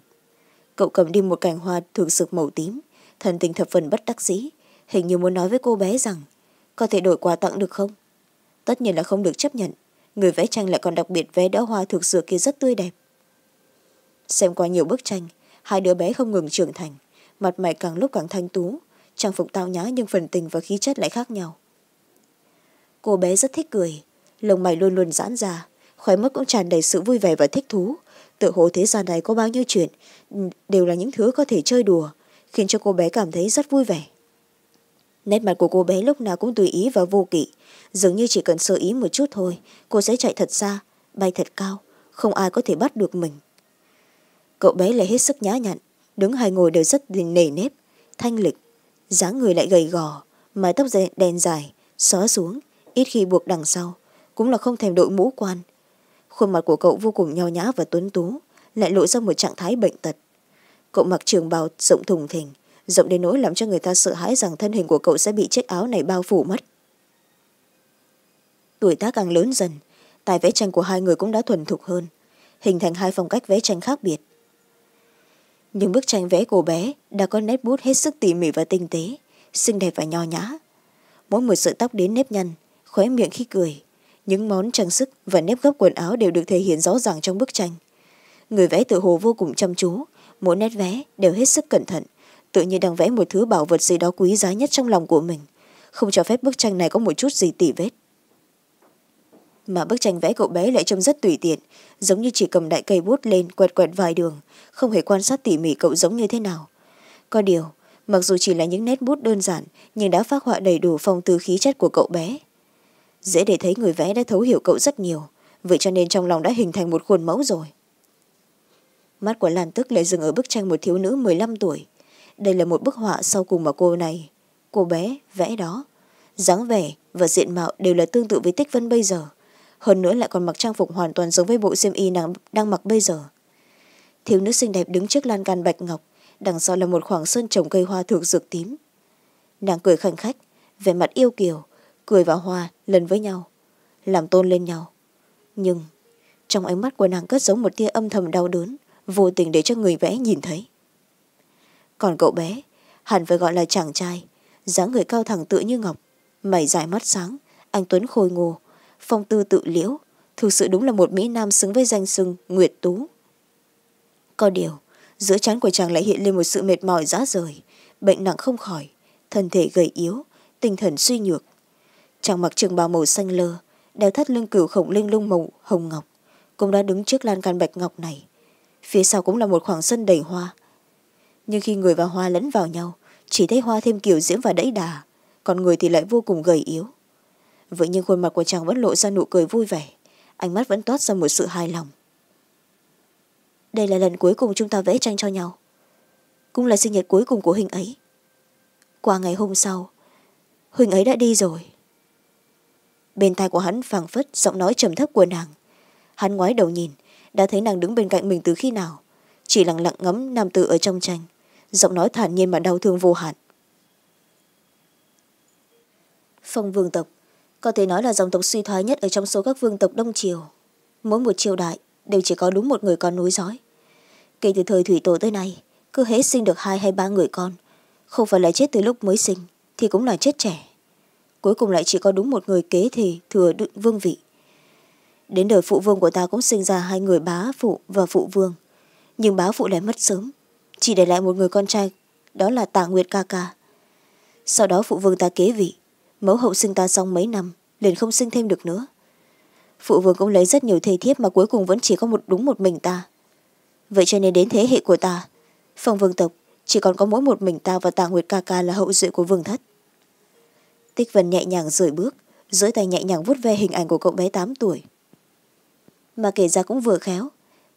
cậu cầm đi một cành hoa thường sực màu tím thần tình thập phần bất đắc dĩ hình như muốn nói với cô bé rằng có thể đổi quà tặng được không tất nhiên là không được chấp nhận người vẽ tranh lại còn đặc biệt vẽ đỡ hoa thực sự kia rất tươi đẹp xem qua nhiều bức tranh hai đứa bé không ngừng trưởng thành mặt mày càng lúc càng thanh tú trang phục tao nhã nhưng phần tình và khí chất lại khác nhau cô bé rất thích cười lồng mày luôn luôn giãn ra khóe mắt cũng tràn đầy sự vui vẻ và thích thú tự hồ thế gian này có bao nhiêu chuyện ừ, đều là những thứ có thể chơi đùa khiến cho cô bé cảm thấy rất vui vẻ nét mặt của cô bé lúc nào cũng tùy ý và vô kỵ dường như chỉ cần sơ ý một chút thôi cô sẽ chạy thật xa bay thật cao không ai có thể bắt được mình cậu bé lại hết sức nhã nhặn đứng hay ngồi đều rất nề nếp thanh lịch dáng người lại gầy gò mái tóc đen dài xóa xuống ít khi buộc đằng sau cũng là không thèm đội mũ quan khuôn mặt của cậu vô cùng nho nhã và tuấn tú lại lộ ra một trạng thái bệnh tật cậu mặc trường bào rộng thùng thình rộng đến nỗi làm cho người ta sợ hãi rằng thân hình của cậu sẽ bị chiếc áo này bao phủ mất tuổi tác càng lớn dần tài vẽ tranh của hai người cũng đã thuần thục hơn hình thành hai phong cách vẽ tranh khác biệt những bức tranh vẽ cô bé đã có nét bút hết sức tỉ mỉ và tinh tế xinh đẹp và nho nhã mỗi một sợi tóc đến nếp nhăn khóe miệng khi cười những món trang sức và nếp gấp quần áo đều được thể hiện rõ ràng trong bức tranh người vẽ tự hồ vô cùng chăm chú mỗi nét vẽ đều hết sức cẩn thận tự như đang vẽ một thứ bảo vật gì đó quý giá nhất trong lòng của mình không cho phép bức tranh này có một chút gì tỉ vết mà bức tranh vẽ cậu bé lại trông rất tùy tiện giống như chỉ cầm đại cây bút lên quẹt quẹt vài đường không hề quan sát tỉ mỉ cậu giống như thế nào có điều mặc dù chỉ là những nét bút đơn giản nhưng đã phát họa đầy đủ phong tư khí chất của cậu bé dễ để thấy người vẽ đã thấu hiểu cậu rất nhiều vậy cho nên trong lòng đã hình thành một khuôn mẫu rồi mắt của lan tức lại dừng ở bức tranh một thiếu nữ m năm tuổi đây là một bức họa sau cùng mà cô này cô bé vẽ đó dáng vẻ và diện mạo đều là tương tự với tích vân bây giờ hơn nữa lại còn mặc trang phục hoàn toàn giống với bộ xiêm y nàng đang mặc bây giờ thiếu nữ xinh đẹp đứng trước lan can bạch ngọc đằng sau là một khoảng sân trồng cây hoa thược dược tím nàng cười khanh khách vẻ mặt yêu kiều cười và hoa lần với nhau làm tôn lên nhau nhưng trong ánh mắt của nàng cất giấu một tia âm thầm đau đớn vô tình để cho người vẽ nhìn thấy còn cậu bé hẳn phải gọi là chàng trai dáng người cao thẳng tựa như ngọc mày dài mắt sáng anh tuấn khôi ngô phong tư tự liễu thực sự đúng là một mỹ nam xứng với danh xưng nguyệt tú có điều giữa chán của chàng lại hiện lên một sự mệt mỏi rã rời bệnh nặng không khỏi thân thể gầy yếu tinh thần suy nhược chàng mặc trường bào màu xanh lơ đeo thắt lưng cửu khổng linh lung màu hồng ngọc cũng đã đứng trước lan can bạch ngọc này phía sau cũng là một khoảng sân đầy hoa nhưng khi người và hoa lẫn vào nhau chỉ thấy hoa thêm kiểu diễm và đẫy đà còn người thì lại vô cùng gầy yếu vậy nhưng khuôn mặt của chàng vẫn lộ ra nụ cười vui vẻ ánh mắt vẫn toát ra một sự hài lòng đây là lần cuối cùng chúng ta vẽ tranh cho nhau cũng là sinh nhật cuối cùng của huynh ấy qua ngày hôm sau huỳnh ấy đã đi rồi bên tai của hắn phảng phất giọng nói trầm thấp của nàng hắn ngoái đầu nhìn đã thấy nàng đứng bên cạnh mình từ khi nào chỉ lặng lặng ngắm nam tử ở trong tranh giọng nói thản nhiên mà đau thương vô hạn phong vương tộc có thể nói là dòng tộc suy thoái nhất ở trong số các vương tộc đông triều mỗi một triều đại đều chỉ có đúng một người con nối dõi kể từ thời thủy tổ tới nay cứ hễ sinh được hai hay ba người con không phải là chết từ lúc mới sinh thì cũng là chết trẻ cuối cùng lại chỉ có đúng một người kế thì thừa vương vị đến đời phụ vương của ta cũng sinh ra hai người bá phụ và phụ vương nhưng bá phụ lại mất sớm chỉ để lại một người con trai đó là tả nguyệt ca ca sau đó phụ vương ta kế vị mẫu hậu sinh ta xong mấy năm liền không sinh thêm được nữa phụ vương cũng lấy rất nhiều thầy thiếp mà cuối cùng vẫn chỉ có một đúng một mình ta vậy cho nên đến thế hệ của ta phong vương tộc chỉ còn có mỗi một mình ta và tà nguyệt ca ca là hậu duệ của vương thất tích vân nhẹ nhàng rời bước dưới tay nhẹ nhàng vuốt ve hình ảnh của cậu bé tám tuổi mà kể ra cũng vừa khéo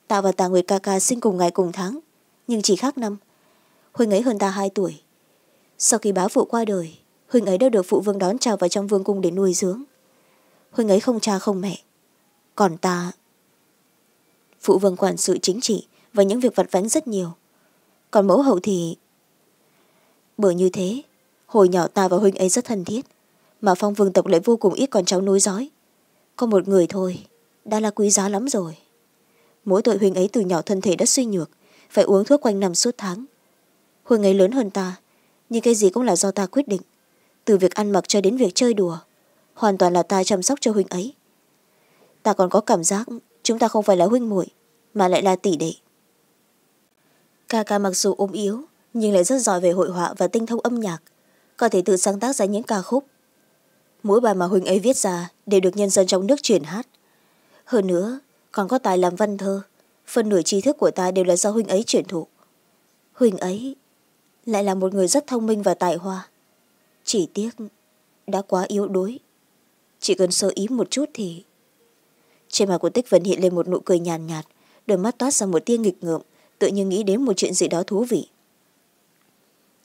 ta và tà nguyệt ca ca sinh cùng ngày cùng tháng nhưng chỉ khác năm huynh ấy hơn ta hai tuổi sau khi bá phụ qua đời huynh ấy đã được phụ vương đón chào vào trong vương cung để nuôi dưỡng huynh ấy không cha không mẹ còn ta phụ vương quản sự chính trị và những việc vặt vãnh rất nhiều còn mẫu hậu thì bởi như thế hồi nhỏ ta và huynh ấy rất thân thiết mà phong vương tộc lại vô cùng ít con cháu nối dõi có một người thôi đã là quý giá lắm rồi mỗi tội huynh ấy từ nhỏ thân thể đã suy nhược phải uống thuốc quanh năm suốt tháng huynh ấy lớn hơn ta nhưng cái gì cũng là do ta quyết định từ việc ăn mặc cho đến việc chơi đùa hoàn toàn là ta chăm sóc cho huynh ấy ta còn có cảm giác chúng ta không phải là huynh muội mà lại là tỷ đệ ca ca mặc dù ốm yếu nhưng lại rất giỏi về hội họa và tinh thông âm nhạc có thể tự sáng tác ra những ca khúc mỗi bài mà huynh ấy viết ra đều được nhân dân trong nước truyền hát hơn nữa còn có tài làm văn thơ phần nửa trí thức của ta đều là do huynh ấy truyền thụ huynh ấy lại là một người rất thông minh và tài hoa chỉ tiếc đã quá yếu đuối chỉ cần sơ ý một chút thì trên mặt của tích vân hiện lên một nụ cười nhàn nhạt, đôi mắt toát ra một tia nghịch ngợm tự nhiên nghĩ đến một chuyện gì đó thú vị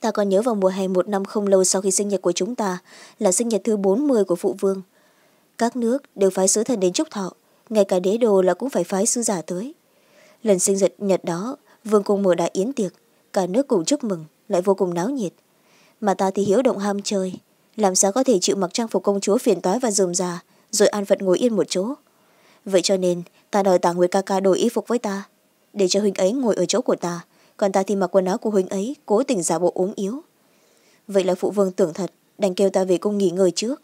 ta còn nhớ vào mùa hè một năm không lâu sau khi sinh nhật của chúng ta là sinh nhật thứ bốn mươi của phụ vương các nước đều phái sứ thần đến chúc thọ ngay cả đế đồ là cũng phải phái sứ giả tới lần sinh nhật nhật đó vương cùng mở đại yến tiệc cả nước cùng chúc mừng lại vô cùng náo nhiệt mà ta thì hiếu động ham chơi làm sao có thể chịu mặc trang phục công chúa phiền toái và dườm già rồi an phận ngồi yên một chỗ vậy cho nên ta đòi tả nguyệt ca ca đổi y phục với ta để cho huynh ấy ngồi ở chỗ của ta còn ta thì mặc quần áo của huynh ấy cố tình giả bộ ốm yếu vậy là phụ vương tưởng thật đành kêu ta về cung nghỉ ngơi trước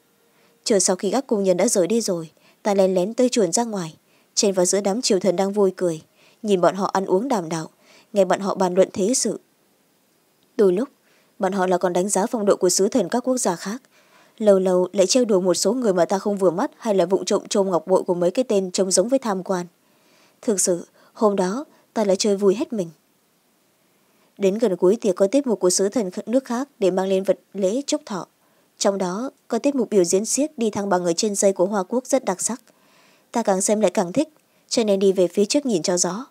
chờ sau khi các cung nhân đã rời đi rồi ta lén lén tơi chuồn ra ngoài chen vào giữa đám triều thần đang vui cười nhìn bọn họ ăn uống đàm đạo nghe bọn họ bàn luận thế sự đôi lúc bọn họ là còn đánh giá phong độ của sứ thần các quốc gia khác lâu lâu lại trêu đùa một số người mà ta không vừa mắt hay là vụ trộm trôm ngọc bội của mấy cái tên trông giống với tham quan thực sự hôm đó ta lại chơi vui hết mình đến gần cuối tiệc có tiết mục của sứ thần nước khác để mang lên vật lễ chúc thọ trong đó có tiết mục biểu diễn siết đi thăng bằng ở trên dây của hoa quốc rất đặc sắc ta càng xem lại càng thích cho nên đi về phía trước nhìn cho rõ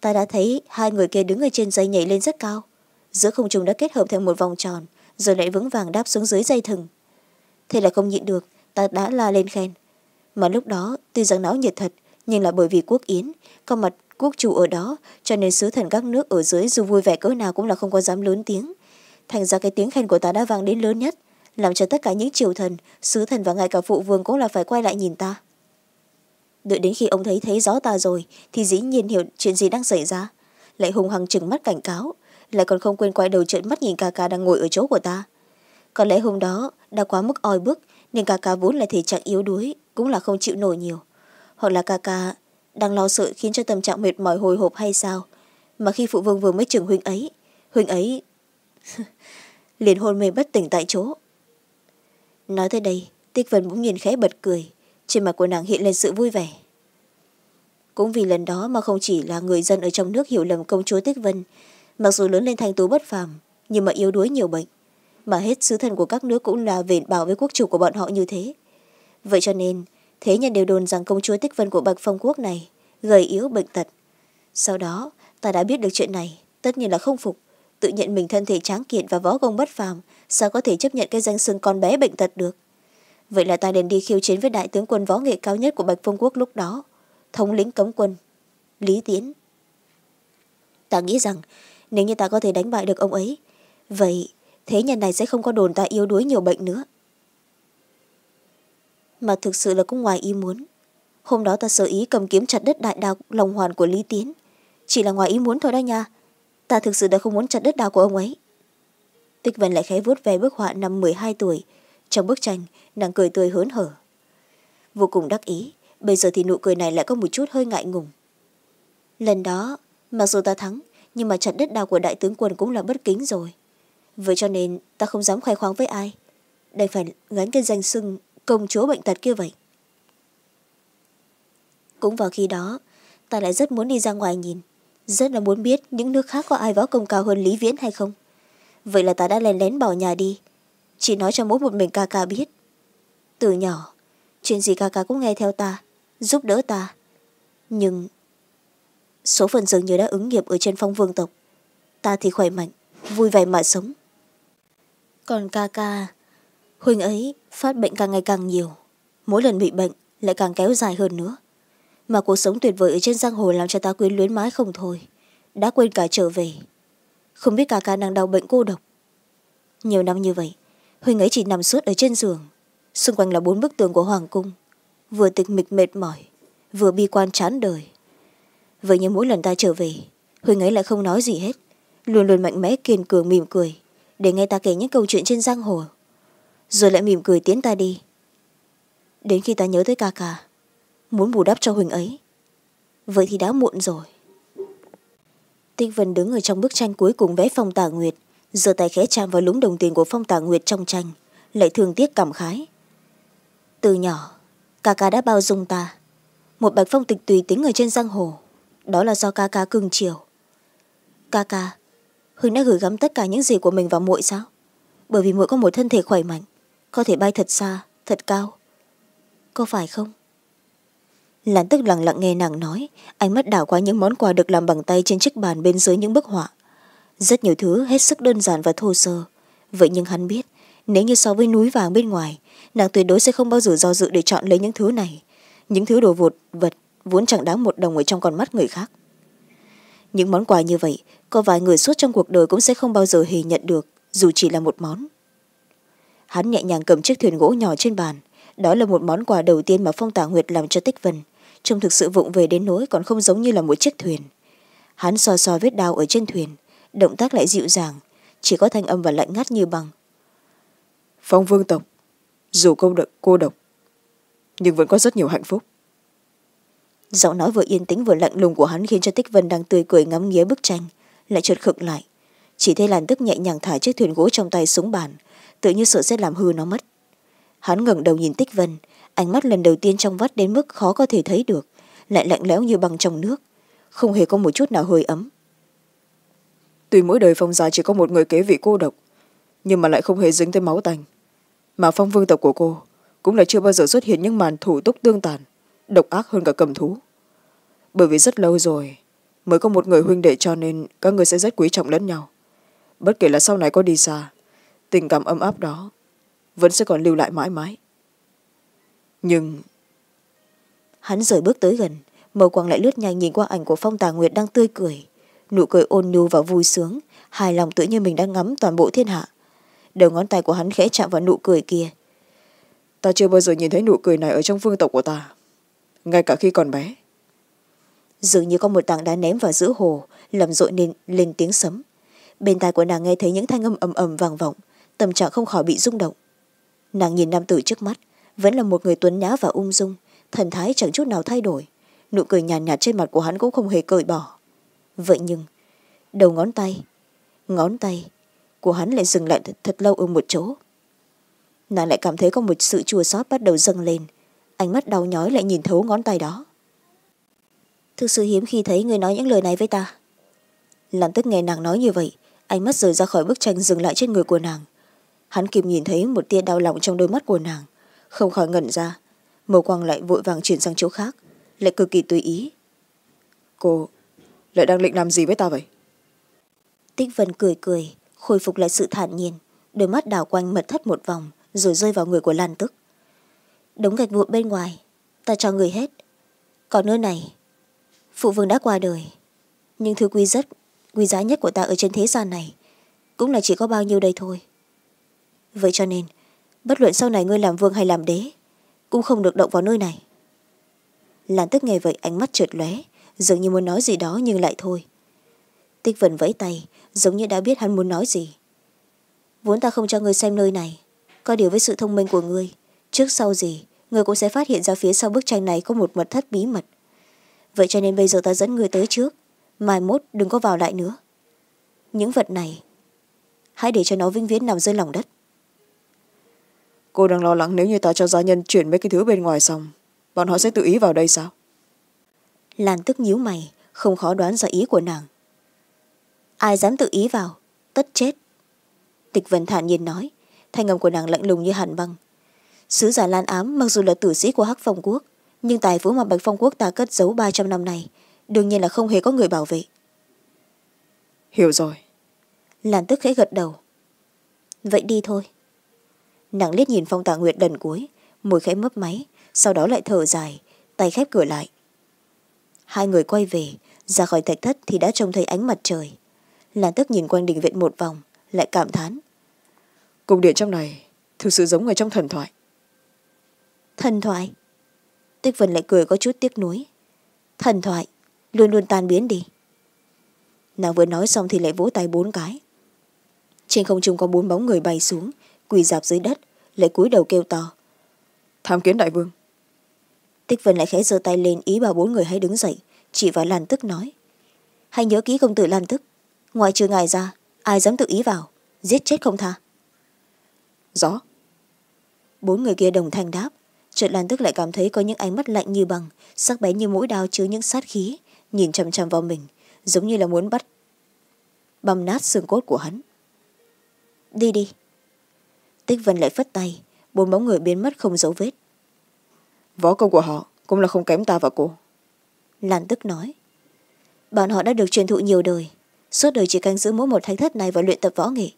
ta đã thấy hai người kia đứng ở trên dây nhảy lên rất cao giữa không trung đã kết hợp thành một vòng tròn rồi lại vững vàng đáp xuống dưới dây thừng thế là không nhịn được ta đã la lên khen mà lúc đó tuy rằng não nhiệt thật nhưng là bởi vì quốc yến có mặt quốc chủ ở đó cho nên sứ thần các nước ở dưới dù vui vẻ cỡ nào cũng là không có dám lớn tiếng thành ra cái tiếng khen của ta đã vang đến lớn nhất làm cho tất cả những triều thần sứ thần và ngay cả phụ vương cũng là phải quay lại nhìn ta đợi đến khi ông thấy thấy rõ ta rồi thì dĩ nhiên hiểu chuyện gì đang xảy ra lại hùng hằng chừng mắt cảnh cáo lại còn không quên quay đầu trợn mắt nhìn ca ca đang ngồi ở chỗ của ta có lẽ hôm đó đã quá mức oi bức nên ca ca vốn là thể trạng yếu đuối cũng là không chịu nổi nhiều hoặc là ca ca đang lo sợ khiến cho tâm trạng mệt mỏi hồi hộp hay sao mà khi phụ vương vừa mới trưởng huynh ấy huynh ấy liền hôn mê bất tỉnh tại chỗ nói tới đây tích vân bỗng nhìn khẽ bật cười trên mặt của nàng hiện lên sự vui vẻ cũng vì lần đó mà không chỉ là người dân ở trong nước hiểu lầm công chúa tích vân mặc dù lớn lên thành tú bất phàm nhưng mà yếu đuối nhiều bệnh mà hết sứ thần của các nước cũng là về bảo với quốc chủ của bọn họ như thế vậy cho nên thế nhân đều đồn rằng công chúa tích vân của bạch phong quốc này gầy yếu bệnh tật sau đó ta đã biết được chuyện này tất nhiên là không phục tự nhận mình thân thể tráng kiện và võ công bất phàm sao có thể chấp nhận cái danh xưng con bé bệnh tật được vậy là ta liền đi khiêu chiến với đại tướng quân võ nghệ cao nhất của bạch phong quốc lúc đó thống lĩnh cấm quân lý tiến ta nghĩ rằng nếu như ta có thể đánh bại được ông ấy vậy thế nhân này sẽ không có đồn ta yếu đuối nhiều bệnh nữa mà thực sự là cũng ngoài ý muốn hôm đó ta sở ý cầm kiếm chặt đất đại đào lòng hoàn của lý tiến chỉ là ngoài ý muốn thôi đó nha ta thực sự đã không muốn chặt đất đào của ông ấy tích vân lại khẽ vuốt ve bức họa năm m hai tuổi trong bức tranh nàng cười tươi hớn hở vô cùng đắc ý bây giờ thì nụ cười này lại có một chút hơi ngại ngùng lần đó mặc dù ta thắng nhưng mà trận đất đao của đại tướng quân cũng là bất kính rồi vậy cho nên ta không dám khai khoáng với ai đây phải gánh cái danh sưng công chúa bệnh tật kia vậy cũng vào khi đó ta lại rất muốn đi ra ngoài nhìn rất là muốn biết những nước khác có ai võ công cao hơn lý viễn hay không vậy là ta đã lén lén bỏ nhà đi chỉ nói cho mỗi một mình ca ca biết từ nhỏ chuyện gì ca ca cũng nghe theo ta giúp đỡ ta nhưng số phận dường như đã ứng nghiệp ở trên phong vương tộc ta thì khỏe mạnh vui vẻ mà sống còn ca ca huynh ấy phát bệnh càng ngày càng nhiều mỗi lần bị bệnh lại càng kéo dài hơn nữa mà cuộc sống tuyệt vời ở trên giang hồ làm cho ta quyến luyến mãi không thôi đã quên cả trở về không biết ca ca đang đau bệnh cô độc nhiều năm như vậy huynh ấy chỉ nằm suốt ở trên giường xung quanh là bốn bức tường của hoàng cung vừa tịch mịch mệt mỏi vừa bi quan chán đời vậy nhưng mỗi lần ta trở về huỳnh ấy lại không nói gì hết luôn luôn mạnh mẽ kiên cường mỉm cười để nghe ta kể những câu chuyện trên giang hồ rồi lại mỉm cười tiến ta đi đến khi ta nhớ tới ca ca muốn bù đắp cho huỳnh ấy vậy thì đã muộn rồi tinh vân đứng ở trong bức tranh cuối cùng vẽ phong tả nguyệt giơ tay khẽ chạm vào lúng đồng tiền của phong tả nguyệt trong tranh lại thương tiếc cảm khái từ nhỏ ca ca đã bao dung ta một bạch phong tịch tùy tính ở trên giang hồ đó là do ca ca cưng chiều ca ca huynh đã gửi gắm tất cả những gì của mình vào muội sao bởi vì muội có một thân thể khỏe mạnh có thể bay thật xa thật cao có phải không lan tức lặng lặng nghe nàng nói ánh mắt đảo qua những món quà được làm bằng tay trên chiếc bàn bên dưới những bức họa rất nhiều thứ hết sức đơn giản và thô sơ vậy nhưng hắn biết nếu như so với núi vàng bên ngoài nàng tuyệt đối sẽ không bao giờ do dự để chọn lấy những thứ này những thứ đồ vụt vật vốn chẳng đáng một đồng ở trong con mắt người khác những món quà như vậy có vài người suốt trong cuộc đời cũng sẽ không bao giờ hề nhận được dù chỉ là một món hắn nhẹ nhàng cầm chiếc thuyền gỗ nhỏ trên bàn đó là một món quà đầu tiên mà phong tả nguyệt làm cho tích vân trông thực sự vụng về đến nỗi còn không giống như là một chiếc thuyền hắn so so vết đao ở trên thuyền động tác lại dịu dàng chỉ có thanh âm và lạnh ngắt như băng. phong vương tộc dù cô độc, cô độc nhưng vẫn có rất nhiều hạnh phúc giọng nói vừa yên tĩnh vừa lạnh lùng của hắn khiến cho tích vân đang tươi cười ngắm nghía bức tranh lại chợt khựng lại chỉ thấy làn tức nhẹ nhàng thả chiếc thuyền gỗ trong tay xuống bàn tự như sợ sẽ làm hư nó mất hắn ngẩng đầu nhìn tích vân ánh mắt lần đầu tiên trong vắt đến mức khó có thể thấy được lại lạnh lẽo như băng trong nước không hề có một chút nào hơi ấm tuy mỗi đời phong gia chỉ có một người kế vị cô độc nhưng mà lại không hề dính tới máu tành mà phong vương tộc của cô cũng là chưa bao giờ xuất hiện những màn thủ túc tương tàn độc ác hơn cả cầm thú bởi vì rất lâu rồi mới có một người huynh đệ cho nên các người sẽ rất quý trọng lẫn nhau bất kể là sau này có đi xa tình cảm ấm áp đó vẫn sẽ còn lưu lại mãi mãi nhưng hắn rời bước tới gần mờ quang lại lướt nhanh nhìn qua ảnh của phong tà nguyệt đang tươi cười nụ cười ôn nhu và vui sướng hài lòng tự như mình đang ngắm toàn bộ thiên hạ đầu ngón tay của hắn khẽ chạm vào nụ cười kia ta chưa bao giờ nhìn thấy nụ cười này ở trong phương tộc của ta ngay cả khi còn bé dường như có một tảng đá ném vào giữa hồ làm rội lên, lên tiếng sấm bên tai của nàng nghe thấy những thanh âm ầm ầm vang vọng tâm trạng không khỏi bị rung động nàng nhìn nam tử trước mắt vẫn là một người tuấn nhã và ung dung thần thái chẳng chút nào thay đổi nụ cười nhàn nhạt, nhạt trên mặt của hắn cũng không hề cởi bỏ vậy nhưng đầu ngón tay ngón tay của hắn lại dừng lại thật, thật lâu ở một chỗ nàng lại cảm thấy có một sự chua xót bắt đầu dâng lên ánh mắt đau nhói lại nhìn thấu ngón tay đó thực sự hiếm khi thấy người nói những lời này với ta làm tức nghe nàng nói như vậy ánh mắt rời ra khỏi bức tranh dừng lại trên người của nàng hắn kịp nhìn thấy một tia đau lòng trong đôi mắt của nàng không khỏi ngẩn ra màu quang lại vội vàng chuyển sang chỗ khác lại cực kỳ tùy ý cô lại đang định làm gì với ta vậy tích vân cười cười khôi phục lại sự thản nhiên đôi mắt đào quanh mật thất một vòng rồi rơi vào người của lan tức đống gạch vụn bên ngoài ta cho người hết còn nơi này phụ vương đã qua đời nhưng thứ quý rất quý giá nhất của ta ở trên thế gian này cũng là chỉ có bao nhiêu đây thôi vậy cho nên bất luận sau này ngươi làm vương hay làm đế cũng không được động vào nơi này lan tức nghe vậy ánh mắt trượt lóe dường như muốn nói gì đó nhưng lại thôi tích vần vẫy tay giống như đã biết hắn muốn nói gì vốn ta không cho ngươi xem nơi này có điều với sự thông minh của ngươi trước sau gì người cũng sẽ phát hiện ra phía sau bức tranh này có một mật thất bí mật vậy cho nên bây giờ ta dẫn người tới trước mai mốt đừng có vào lại nữa những vật này hãy để cho nó vĩnh viễn nằm dưới lòng đất cô đang lo lắng nếu như ta cho gia nhân chuyển mấy cái thứ bên ngoài xong bọn họ sẽ tự ý vào đây sao lan tức nhíu mày không khó đoán ra ý của nàng ai dám tự ý vào tất chết tịch vân thản nhiên nói thanh ngầm của nàng lạnh lùng như hàn băng sứ giả lan ám mặc dù là tử sĩ của hắc phong quốc nhưng tài phú mà bạch phong quốc ta cất giấu ba trăm năm này đương nhiên là không hề có người bảo vệ hiểu rồi lan tức khẽ gật đầu vậy đi thôi nặng liếc nhìn phong tà nguyệt đần cuối môi khẽ mấp máy sau đó lại thở dài tay khép cửa lại hai người quay về ra khỏi thạch thất thì đã trông thấy ánh mặt trời lan tức nhìn quanh đình viện một vòng lại cảm thán cục điện trong này thực sự giống người trong thần thoại thần thoại tích vân lại cười có chút tiếc nuối thần thoại luôn luôn tan biến đi nàng vừa nói xong thì lại vỗ tay bốn cái trên không trung có bốn bóng người bay xuống quỳ dạp dưới đất lại cúi đầu kêu to tham kiến đại vương tích vân lại khẽ giơ tay lên ý bảo bốn người hãy đứng dậy chỉ vào lan tức nói hãy nhớ kỹ công tử lan tức ngoài trừ ngài ra ai dám tự ý vào giết chết không tha rõ bốn người kia đồng thanh đáp trợt lan tức lại cảm thấy có những ánh mắt lạnh như bằng sắc bén như mũi đao chứa những sát khí nhìn chằm chằm vào mình giống như là muốn bắt băm nát xương cốt của hắn đi đi tích vân lại phất tay bốn bóng người biến mất không dấu vết võ công của họ cũng là không kém ta và cô lan tức nói bọn họ đã được truyền thụ nhiều đời suốt đời chỉ canh giữ mỗi một thánh thất này và luyện tập võ nghệ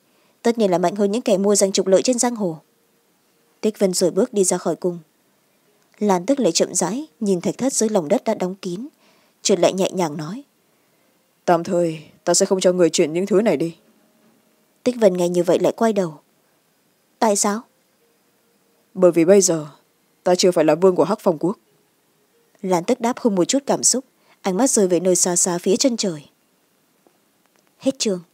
tất nhiên là mạnh hơn những kẻ mua danh trục lợi trên giang hồ tích vân rồi bước đi ra khỏi cung lan tức lại chậm rãi nhìn thạch thất dưới lòng đất đã đóng kín trượt lại nhẹ nhàng nói tạm thời ta sẽ không cho người chuyển những thứ này đi tích vân nghe như vậy lại quay đầu tại sao bởi vì bây giờ ta chưa phải là vương của hắc phong quốc lan tức đáp không một chút cảm xúc ánh mắt rơi về nơi xa xa phía chân trời hết trường